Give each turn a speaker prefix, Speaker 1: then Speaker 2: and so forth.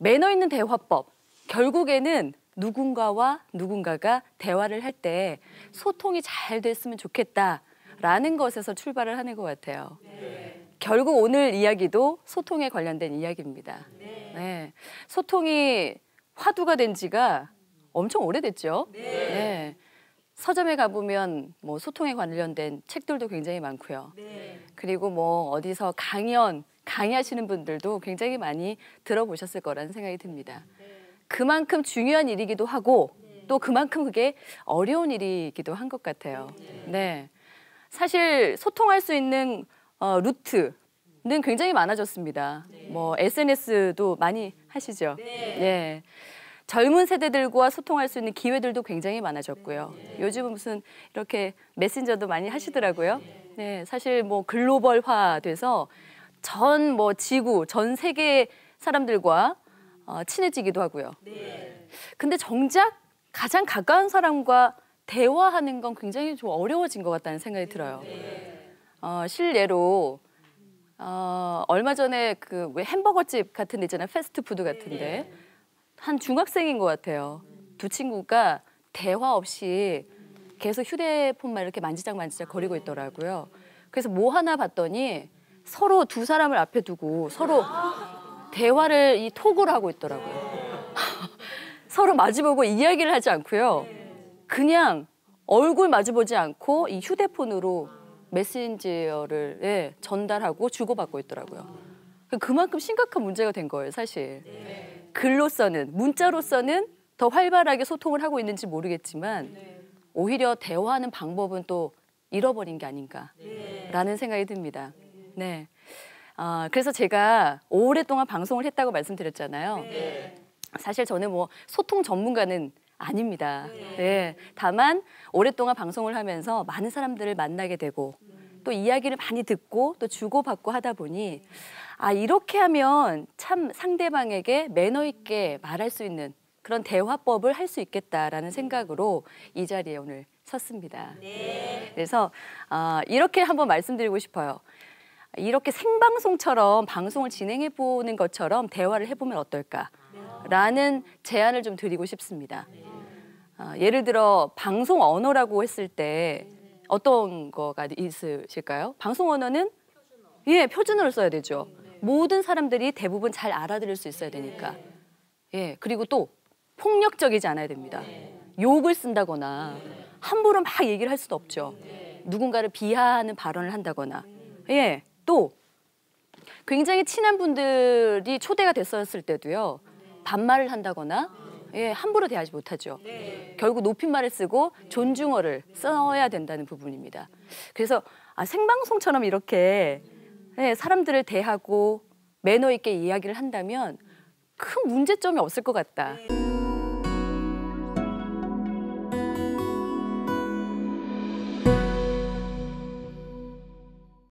Speaker 1: 매너 있는 대화법. 결국에는 누군가와 누군가가 대화를 할 때 소통이 잘 됐으면 좋겠다라는 것에서 출발을 하는 것 같아요. 네. 결국 오늘 이야기도 소통에 관련된 이야기입니다. 네. 네. 소통이 화두가 된 지가 엄청 오래됐죠. 네. 서점에 가보면 뭐 소통에 관련된 책들도 굉장히 많고요. 네. 그리고 뭐 어디서 강연, 강의하시는 분들도 굉장히 많이 들어보셨을 거라는 생각이 듭니다. 네. 그만큼 중요한 일이기도 하고 네. 또 그만큼 그게 어려운 일이기도 한 것 같아요. 네. 네. 사실 소통할 수 있는 어, 루트는 굉장히 많아졌습니다. 뭐 SNS도 많이 하시죠. 네. 예. 젊은 세대들과 소통할 수 있는 기회들도 굉장히 많아졌고요. 네. 요즘은 무슨 이렇게 메신저도 많이 하시더라고요. 네. 사실 뭐 글로벌화 돼서 전뭐 지구, 전 세계 사람들과 어, 친해지기도 하고요. 네. 근데 정작 가장 가까운 사람과 대화하는 건 굉장히 좀 어려워진 것 같다는 생각이 들어요. 네. 어, 실례로 어, 얼마 전에 그왜 햄버거집 같은 데 있잖아요. 패스트푸드 같은데. 네. 한 중학생인 것 같아요. 두 친구가 대화 없이 계속 휴대폰만 이렇게 만지작 만지작 거리고 있더라고요. 그래서 뭐 하나 봤더니 서로 두 사람을 앞에 두고 서로 대화를 이 톡으로 하고 있더라고요. 서로 마주보고 이야기를 하지 않고요. 그냥 얼굴 마주보지 않고 이 휴대폰으로 메신저를 예, 전달하고 주고받고 있더라고요. 그만큼 심각한 문제가 된 거예요, 사실. 글로서는, 문자로서는 더 활발하게 소통을 하고 있는지 모르겠지만 오히려 대화하는 방법은 또 잃어버린 게 아닌가라는 생각이 듭니다. 네. 아, 그래서 제가 오랫동안 방송을 했다고 말씀드렸잖아요. 네. 사실 저는 뭐 소통 전문가는 아닙니다. 네. 네. 다만 오랫동안 방송을 하면서 많은 사람들을 만나게 되고 음. 또 이야기를 많이 듣고 또 주고받고 하다 보니 아 이렇게 하면 참 상대방에게 매너 있게 말할 수 있는 그런 대화법을 할 수 있겠다라는 생각으로 이 자리에 오늘 섰습니다. 네. 그래서 어, 이렇게 한번 말씀드리고 싶어요. 이렇게 생방송처럼 방송을 진행해 보는 것처럼 대화를 해보면 어떨까라는 제안을 좀 드리고 싶습니다. 어, 예를 들어 방송 언어라고 했을 때 어떤 거가 있으실까요? 방송 언어는 예 표준어를 써야 되죠. 모든 사람들이 대부분 잘 알아들을 수 있어야 되니까. 예 그리고 또 폭력적이지 않아야 됩니다. 욕을 쓴다거나 함부로 막 얘기를 할 수도 없죠. 누군가를 비하하는 발언을 한다거나. 예. 또 굉장히 친한 분들이 초대가 됐었을 때도요. 반말을 한다거나 예, 함부로 대하지 못하죠. 네. 결국 높임말을 쓰고 존중어를 써야 된다는 부분입니다. 그래서 아, 생방송처럼 이렇게 예, 사람들을 대하고 매너 있게 이야기를 한다면 큰 문제점이 없을 것 같다. 네.